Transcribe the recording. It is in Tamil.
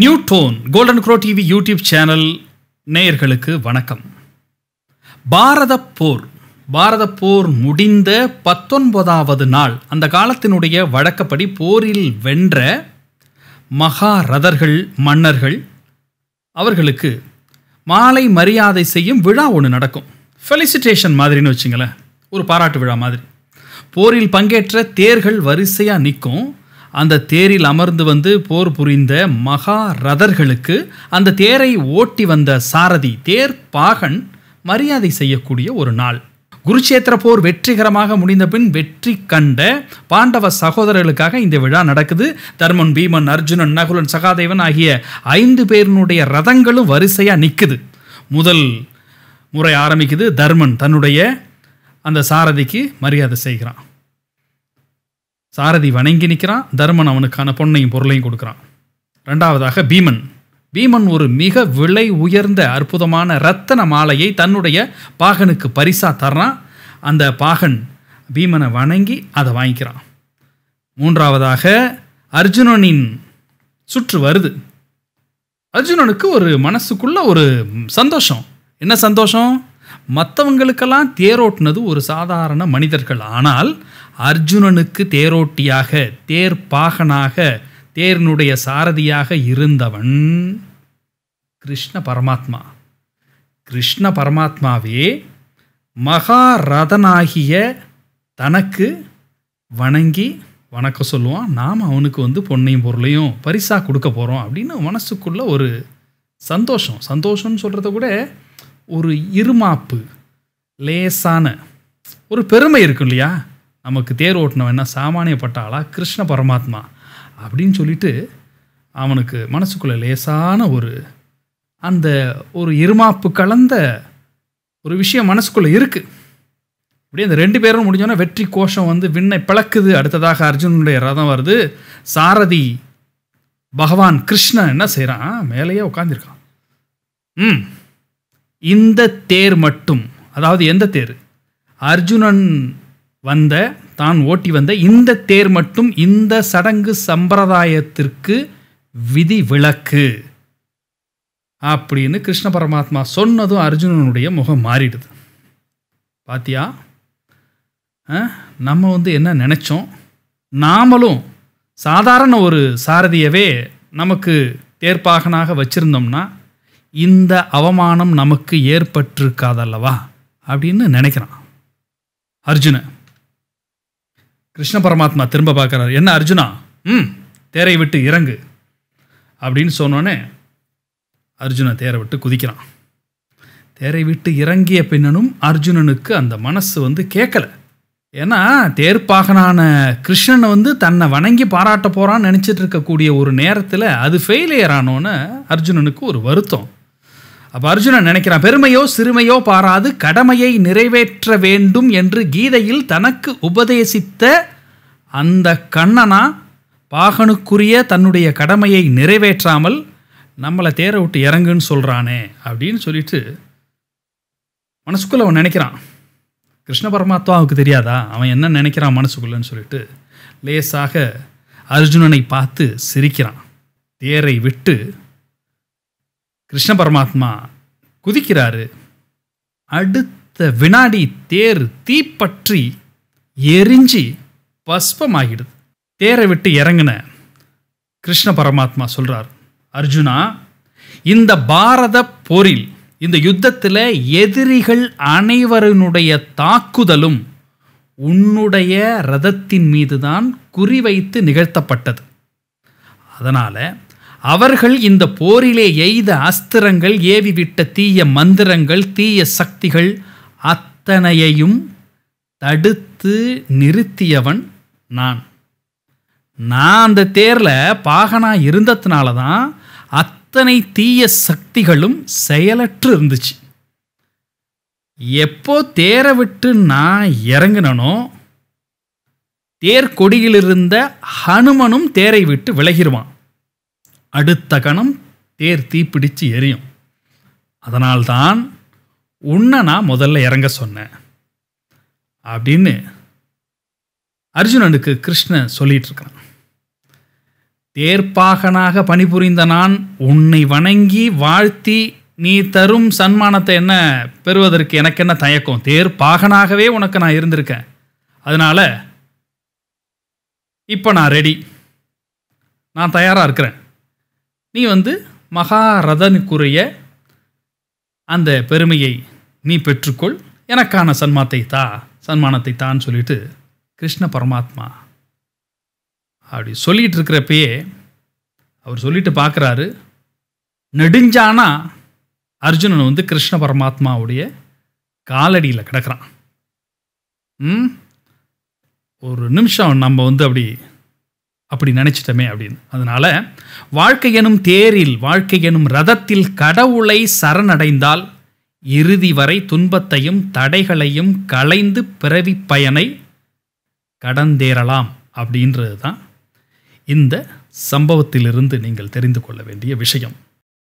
new tone golden crow TV YouTube channel நேயர்களுக்கு வணக்கம் பாரத போர் பாரத போர் முடிந்த பத்தொன்பதாவது நாள் அந்த காலத்தினுடைய வழக்கப்படி போரில் வென்ற மகாரதர்கள் மன்னர்கள் அவர்களுக்கு மாலை மரியாதை செய்யும் விழா ஒன்று நடக்கும் ஃபெலிசிட்டேஷன் மாதிரின்னு வச்சுங்களேன் ஒரு பாராட்டு விழா மாதிரி போரில் பங்கேற்ற தேர்கள் வரிசையாக நிற்கும் அந்த தேரில் அமர்ந்து வந்து போர் புரிந்த மகா ரதர்களுக்கு அந்த தேரை ஓட்டி வந்த சாரதி தேர் பாகன் மரியாதை செய்யக்கூடிய ஒரு நாள் குருச்சேத்திர போர் வெற்றிகரமாக முடிந்த பின் வெற்றி கண்ட பாண்டவ சகோதரர்களுக்காக இந்த விழா நடக்குது தர்மன் பீமன் அர்ஜுனன் நகுலன் சகாதேவன் ஆகிய ஐந்து பேரினுடைய ரதங்களும் வரிசையாக நிற்குது முதல் முறை ஆரம்பிக்குது தர்மன் தன்னுடைய அந்த சாரதிக்கு மரியாதை செய்கிறான் சாரதி வணங்கி நிற்கிறான் தர்மன் அவனுக்கான பொண்ணையும் பொருளையும் கொடுக்குறான் ரெண்டாவதாக பீமன் பீமன் ஒரு மிக விலை உயர்ந்த அற்புதமான ரத்தன மாலையை தன்னுடைய பாகனுக்கு பரிசா தர்றான் அந்த பாகன் பீமனை வணங்கி அதை வாங்கிக்கிறான் மூன்றாவதாக அர்ஜுனனின் சுற்று வருது அர்ஜுனனுக்கு ஒரு மனசுக்குள்ள ஒரு சந்தோஷம் என்ன சந்தோஷம் மற்றவங்களுக்கெல்லாம் தேரோட்டினது ஒரு சாதாரண மனிதர்கள் ஆனால் அர்ஜுனனுக்கு தேரோட்டியாக தேர் பாகனாக தேர்னுடைய சாரதியாக இருந்தவன் கிருஷ்ண பரமாத்மா கிருஷ்ண பரமாத்மாவே மகாரதனாகிய தனக்கு வணங்கி வணக்க சொல்லுவான் நாம் அவனுக்கு வந்து பொண்ணையும் பொருளையும் பரிசாக கொடுக்க போகிறோம் அப்படின்னு மனசுக்குள்ளே ஒரு சந்தோஷம் சந்தோஷம்னு சொல்கிறத கூட ஒரு இருமாப்பு லேசான ஒரு பெருமை இருக்கும் இல்லையா நமக்கு தேர் ஓட்டினவன் என்ன சாமானியப்பட்டாளா கிருஷ்ண பரமாத்மா அப்படின்னு சொல்லிட்டு அவனுக்கு மனசுக்குள்ளே லேசான ஒரு அந்த ஒரு இருமாப்பு கலந்த ஒரு விஷயம் மனசுக்குள்ளே இருக்குது இப்படியே அந்த ரெண்டு பேரும் முடிஞ்சோன்னா வெற்றி கோஷம் வந்து விண்ணை பிளக்குது அடுத்ததாக அர்ஜுனுடைய ரதம் வருது சாரதி பகவான் கிருஷ்ணன் என்ன செய்கிறான் மேலேயே உட்காந்துருக்கான் ம் இந்த தேர் மட்டும் அதாவது எந்த தேர் அர்ஜுனன் வந்த தான் ஓட்டி வந்த இந்த தேர் மட்டும் இந்த சடங்கு சம்பிரதாயத்திற்கு விதி விளக்கு அப்படின்னு கிருஷ்ண பரமாத்மா சொன்னதும் அர்ஜுனனுடைய முகம் மாறிடுது பாத்தியா நம்ம வந்து என்ன நினச்சோம் நாமளும் சாதாரண ஒரு சாரதியவே நமக்கு தேர்ப்பாகனாக வச்சுருந்தோம்னா இந்த அவமானம் நமக்கு ஏற்பட்டிருக்காதல்லவா அப்படின்னு நினைக்கிறான் அர்ஜுனன் கிருஷ்ண பரமாத்மா திரும்ப பார்க்குறாரு என்ன அர்ஜுனா ம் தேரை விட்டு இறங்கு அப்படின்னு சொன்னோன்னே அர்ஜுனன் தேரை விட்டு குதிக்கிறான் தேரை விட்டு இறங்கிய பின்னனும் அர்ஜுனனுக்கு அந்த மனசு வந்து கேட்கலை ஏன்னா தேர்ப்பாகனான கிருஷ்ணனை வந்து தன்னை வணங்கி பாராட்ட போகிறான்னு நினச்சிட்டு இருக்கக்கூடிய ஒரு நேரத்தில் அது ஃபெயிலியர் ஆனோன்னு அர்ஜுனனுக்கு ஒரு வருத்தம் அப்போ அர்ஜுனன் நினைக்கிறான் பெருமையோ சிறுமையோ பாராது கடமையை நிறைவேற்ற வேண்டும் என்று கீதையில் தனக்கு உபதேசித்த அந்த கண்ணனா பாகனுக்குரிய தன்னுடைய கடமையை நிறைவேற்றாமல் நம்மளை தேர விட்டு இறங்குன்னு சொல்கிறானே அப்படின்னு சொல்லிட்டு மனசுக்குள்ளே அவன் நினைக்கிறான் கிருஷ்ண அவனுக்கு தெரியாதா அவன் என்ன நினைக்கிறான் மனசுக்குள்ளன்னு சொல்லிட்டு லேசாக அர்ஜுனனை பார்த்து சிரிக்கிறான் தேரை விட்டு கிருஷ்ண பரமாத்மா குதிக்கிறாரு அடுத்த வினாடி தேர் தீப்பற்றி எரிஞ்சு பஸ்பமாகிடுது தேரை விட்டு இறங்கின கிருஷ்ண பரமாத்மா சொல்கிறார் அர்ஜுனா இந்த பாரத போரில் இந்த யுத்தத்தில் எதிரிகள் அனைவருனுடைய தாக்குதலும் உன்னுடைய ரதத்தின் மீது தான் குறிவைத்து நிகழ்த்தப்பட்டது அதனால் அவர்கள் இந்த போரிலே எய்த அஸ்திரங்கள் ஏவிவிட்ட தீய மந்திரங்கள் தீய சக்திகள் அத்தனையையும் தடுத்து நிறுத்தியவன் நான் நான் அந்த தேரில் பாகனாக இருந்ததுனால தான் அத்தனை தீய சக்திகளும் செயலற்று இருந்துச்சு எப்போ தேரை விட்டு நான் இறங்கினனோ தேர் கொடியிலிருந்த ஹனுமனும் தேரை விட்டு விலகிடுவான் அடுத்த கணம் தேர் தீப்பிடிச்சு எரியும் அதனால்தான் உன்னை நான் முதல்ல இறங்க சொன்னேன் அப்படின்னு அர்ஜுனனுக்கு கிருஷ்ணன் சொல்லிகிட்டு இருக்கிறான் தேர்ப்பாகனாக பணிபுரிந்த நான் உன்னை வணங்கி வாழ்த்தி நீ தரும் சன்மானத்தை என்ன பெறுவதற்கு எனக்கு என்ன தயக்கம் தேர்ப்பாகனாகவே உனக்கு நான் இருந்திருக்கேன் அதனால் இப்போ நான் ரெடி நான் தயாராக இருக்கிறேன் நீ வந்து மகாரதனுக்குரிய அந்த பெருமையை நீ பெற்றுக்கொள் எனக்கான சன்மாத்தை தா சன்மானத்தை தான் சொல்லிட்டு கிருஷ்ண பரமாத்மா அப்படி சொல்லிகிட்டு இருக்கிறப்பயே அவர் சொல்லிட்டு பார்க்குறாரு நெடுஞ்சானா அர்ஜுனன் வந்து கிருஷ்ண பரமாத்மாவுடைய காலடியில் கிடக்கிறான் ஒரு நிமிஷம் நம்ம வந்து அப்படி அப்படி நினச்சிட்டோமே அப்படின்னு அதனால் வாழ்க்கை எனும் தேரில் வாழ்க்கை எனும் ரதத்தில் கடவுளை சரணடைந்தால் இறுதி வரை துன்பத்தையும் தடைகளையும் களைந்து பிறவி பயனை கடந்தேறலாம் அப்படின்றது தான் இந்த சம்பவத்திலிருந்து நீங்கள் தெரிந்து கொள்ள வேண்டிய விஷயம்